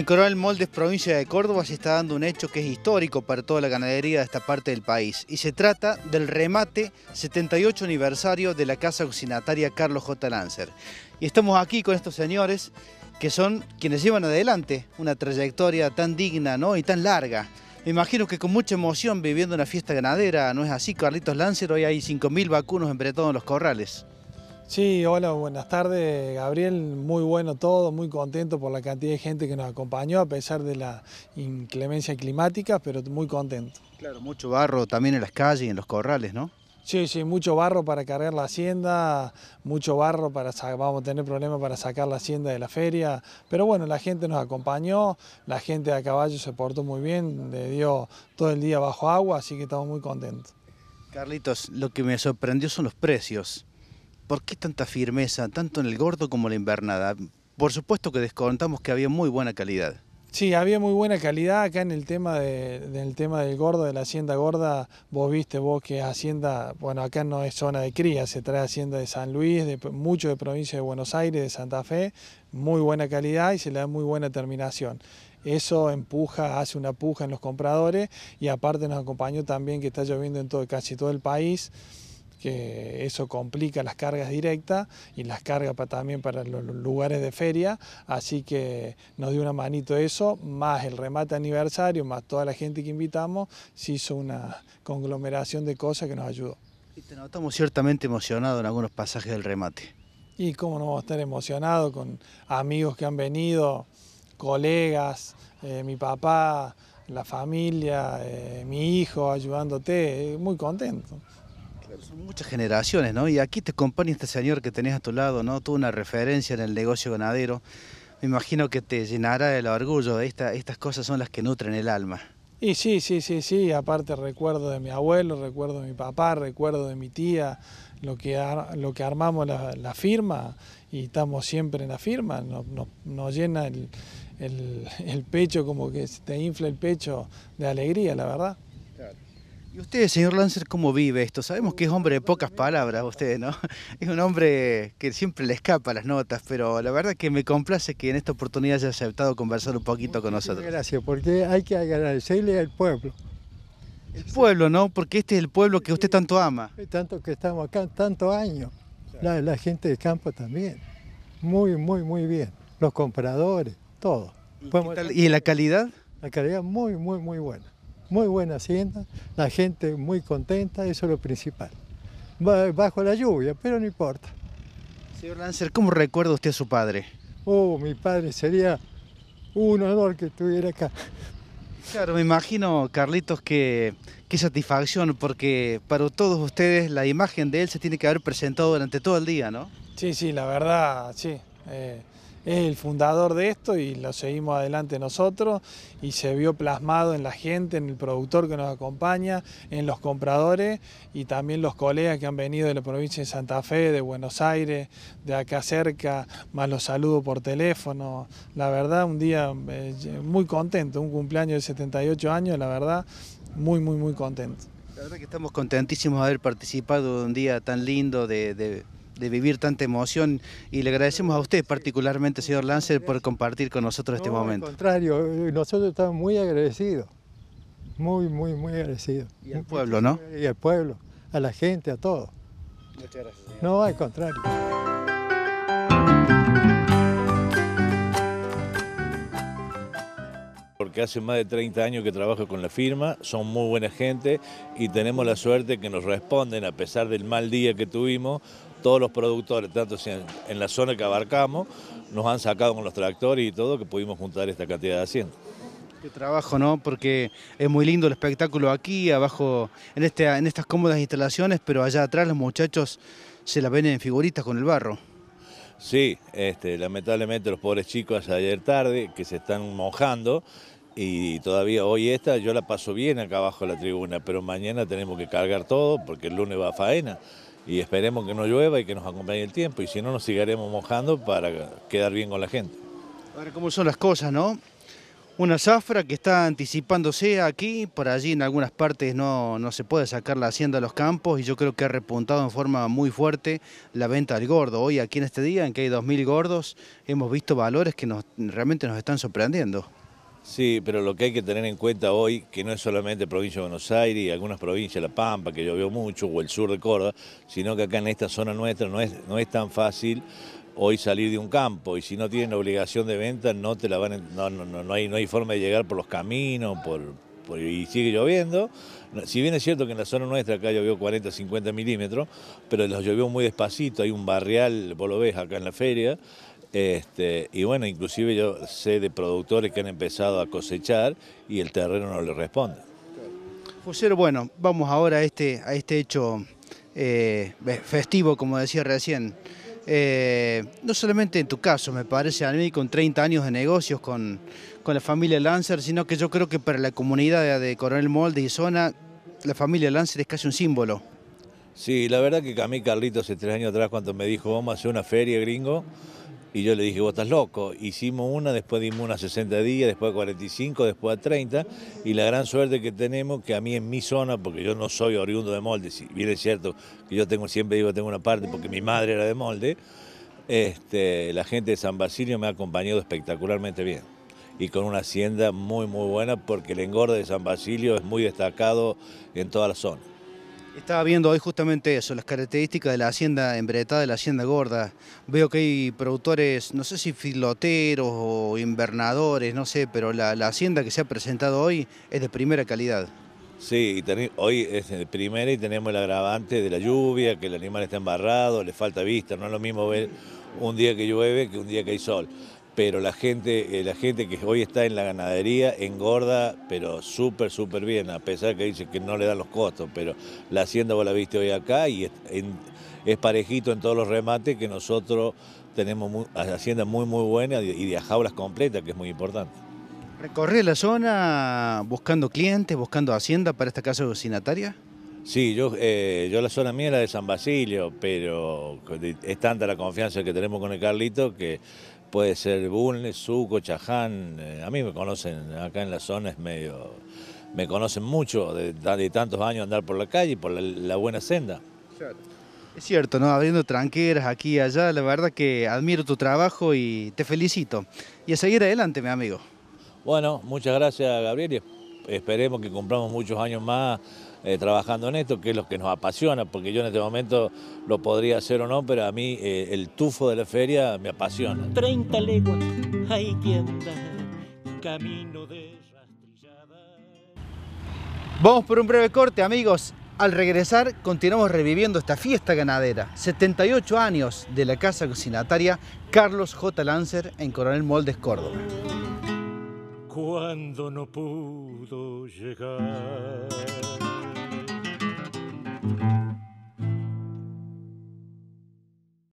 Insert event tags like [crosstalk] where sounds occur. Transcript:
En Coronel Moldes, provincia de Córdoba, se está dando un hecho que es histórico para toda la ganadería de esta parte del país. Y se trata del remate 78 aniversario de la Casa Auxinataria Carlos J. Lancer. Y estamos aquí con estos señores que son quienes llevan adelante una trayectoria tan digna ¿no? y tan larga. Me imagino que con mucha emoción viviendo una fiesta ganadera, ¿no es así, Carlitos Lancer? Hoy hay 5.000 vacunos en todos los corrales. Sí, hola, buenas tardes Gabriel, muy bueno todo, muy contento por la cantidad de gente que nos acompañó a pesar de la inclemencia climática, pero muy contento. Claro, mucho barro también en las calles y en los corrales, ¿no? Sí, sí, mucho barro para cargar la hacienda, mucho barro para vamos a tener problemas para sacar la hacienda de la feria, pero bueno, la gente nos acompañó, la gente a caballo se portó muy bien, le dio todo el día bajo agua, así que estamos muy contentos. Carlitos, lo que me sorprendió son los precios. ¿Por qué tanta firmeza, tanto en el gordo como en la invernada? Por supuesto que descontamos que había muy buena calidad. Sí, había muy buena calidad acá en el tema, del tema del gordo, de la hacienda gorda. Vos viste vos que hacienda, bueno, acá no es zona de cría, se trae hacienda de San Luis, de mucho de provincia de Buenos Aires, de Santa Fe, muy buena calidad y se le da muy buena terminación. Eso empuja, hace una puja en los compradores y aparte nos acompañó también que está lloviendo en todo, casi todo el país que eso complica las cargas directas y las cargas para, también para los lugares de feria, así que nos dio una manito eso, más el remate aniversario, más toda la gente que invitamos, se hizo una conglomeración de cosas que nos ayudó. Y te notamos ciertamente emocionado en algunos pasajes del remate. Y cómo no vamos a estar emocionado con amigos que han venido, colegas, eh, mi papá, la familia, eh, mi hijo ayudándote, eh, muy contento son muchas generaciones, ¿no? Y aquí te acompaña este señor que tenés a tu lado, ¿no? Tuvo una referencia en el negocio ganadero. Me imagino que te llenará el orgullo. estas cosas son las que nutren el alma. Y sí, sí, sí, sí. Aparte recuerdo de mi abuelo, recuerdo de mi papá, recuerdo de mi tía, lo que, lo que armamos la, firma y estamos siempre en la firma. Nos, llena el, el pecho, como que te infla el pecho de alegría, la verdad usted, señor Lancer, cómo vive esto? Sabemos que es hombre de pocas palabras usted, ¿no? [laughs] Es un hombre que siempre le escapa las notas, pero la verdad que me complace que en esta oportunidad haya aceptado conversar un poquito con nosotros. Gracias, porque hay que agradecerle al pueblo. El pueblo, ¿no? Porque este es el pueblo que usted tanto ama. Tanto que estamos acá, tanto años. La, gente de campo también. Muy, muy, muy bien. Los compradores, todo. ¿Y, ¿y la calidad? La calidad muy, muy, muy buena muy buena hacienda, la gente muy contenta, eso es lo principal. Bajo la lluvia, pero no importa. Señor Lancer, ¿cómo recuerda usted a su padre? Oh, mi padre sería un honor que estuviera acá. Claro, me imagino, Carlitos, que qué satisfacción, porque para todos ustedes la imagen de él se tiene que haber presentado durante todo el día, ¿no? Sí, sí, la verdad, sí. Eh, es el fundador de esto y lo seguimos adelante nosotros y se vio plasmado en la gente, en el productor que nos acompaña, en los compradores y también los colegas que han venido de la provincia de Santa Fe, de Buenos Aires, de acá cerca, más los saludos por teléfono. La verdad, un día eh, muy contento, un cumpleaños de 78 años, la verdad, muy, muy, muy contento. La verdad que estamos contentísimos de haber participado de un día tan lindo de de vivir tanta emoción y le agradecemos a usted particularmente, señor Lancer, por compartir con nosotros este momento. Al contrario, eh, nosotros estamos muy agradecidos, muy, muy, muy agradecidos. Y al pueblo, ¿no? Y al pueblo, a la gente, a todo. Muchas gracias. No, al contrario. porque hace más de 30 años que trabajo con la firma, son muy buena gente y tenemos la suerte que nos responden a pesar del mal día que tuvimos, todos los productores, tanto en la zona que abarcamos, nos han sacado con los tractores y todo, que pudimos juntar esta cantidad de asientos. Qué trabajo, ¿no? Porque es muy lindo el espectáculo aquí, abajo, en, este, en estas cómodas instalaciones, pero allá atrás los muchachos se la ven en figuritas con el barro. Sí, este, lamentablemente los pobres chicos ayer tarde que se están mojando y todavía hoy esta yo la paso bien acá abajo de la tribuna, pero mañana tenemos que cargar todo porque el lunes va a faena y esperemos que no llueva y que nos acompañe el tiempo, y si no nos sigaremos mojando para quedar bien con la gente. a ver ¿cómo son las cosas, no? Una zafra que está anticipándose aquí, por allí en algunas partes no, se puede sacar la hacienda a los campos y yo creo que ha repuntado en forma muy fuerte la venta del gordo. Hoy aquí en este día en que hay 2.000 gordos hemos visto valores que nos, realmente nos están sorprendiendo. Sí, pero lo que hay que tener en cuenta hoy, que no es solamente provincia de Buenos Aires y algunas provincias, La Pampa, que llovió mucho, o el sur de Córdoba, sino que acá en esta zona nuestra no es, no es tan fácil hoy salir de un campo y si no tienen la obligación de venta no te la van no, no, no, no hay no hay forma de llegar por los caminos por, por, y sigue lloviendo si bien es cierto que en la zona nuestra acá llovió 40 50 milímetros pero los llovió muy despacito hay un barrial vos lo ves acá en la feria este, y bueno, inclusive yo sé de productores que han empezado a cosechar y el terreno no le responde. José, bueno, vamos ahora a este, a este hecho eh, festivo, como decía recién. Eh, no solamente en tu caso, me parece a mí, con 30 años de negocios con, con la familia Lancer, sino que yo creo que para la comunidad de Coronel Molde y zona, la familia Lancer es casi un símbolo. Sí, la verdad que a mí Carlitos hace tres años atrás cuando me dijo vamos a hacer una feria gringo, y yo le dije, vos estás loco. Hicimos una, después dimos una 60 días, después a 45, después a 30. Y la gran suerte que tenemos, que a mí en mi zona, porque yo no soy oriundo de molde, si bien es cierto que yo tengo, siempre digo tengo una parte, porque mi madre era de molde, este, la gente de San Basilio me ha acompañado espectacularmente bien. Y con una hacienda muy, muy buena, porque el engorde de San Basilio es muy destacado en toda la zona. Estaba viendo hoy justamente eso, las características de la hacienda embretada, de la hacienda gorda. Veo que hay productores, no sé si filoteros o invernadores, no sé, pero la, hacienda que se ha presentado hoy es de primera calidad. Sí, hoy es de primera y tenemos el agravante de la lluvia, que el animal está embarrado, le falta vista, no es lo mismo ver un día que llueve que un día que hay sol pero la gente, eh, la gente que hoy está en la ganadería engorda, pero súper, súper bien, a pesar que dice que no le dan los costos, pero la hacienda vos la viste hoy acá y es, parejito en todos los remates que nosotros tenemos hacienda muy, muy buena y de jaulas completas, que es muy importante. ¿Recorrer la zona buscando clientes, buscando hacienda para esta casa vecinataria? Sí, yo, eh, yo la zona mía era de San Basilio, pero es tanta la confianza que tenemos con el Carlito que puede ser Bulnes, Suco, Chaján, eh, a mí me conocen acá en la zona, es medio, me conocen mucho de, tantos años andar por la calle, y por la, buena senda. Es cierto, ¿no? Abriendo tranqueras aquí y allá, la verdad que admiro tu trabajo y te felicito. Y a seguir adelante, mi amigo. Bueno, muchas gracias, Gabriel. Esperemos que cumplamos muchos años más eh, trabajando en esto, que es lo que nos apasiona, porque yo en este momento lo podría hacer o no, pero a mí eh, el tufo de la feria me apasiona. 30 leguas, hay camino de rastrillada. Vamos por un breve corte, amigos. Al regresar, continuamos reviviendo esta fiesta ganadera. 78 años de la casa cocinataria Carlos J. Lancer en Coronel Moldes, Córdoba. Cuando no pudo llegar.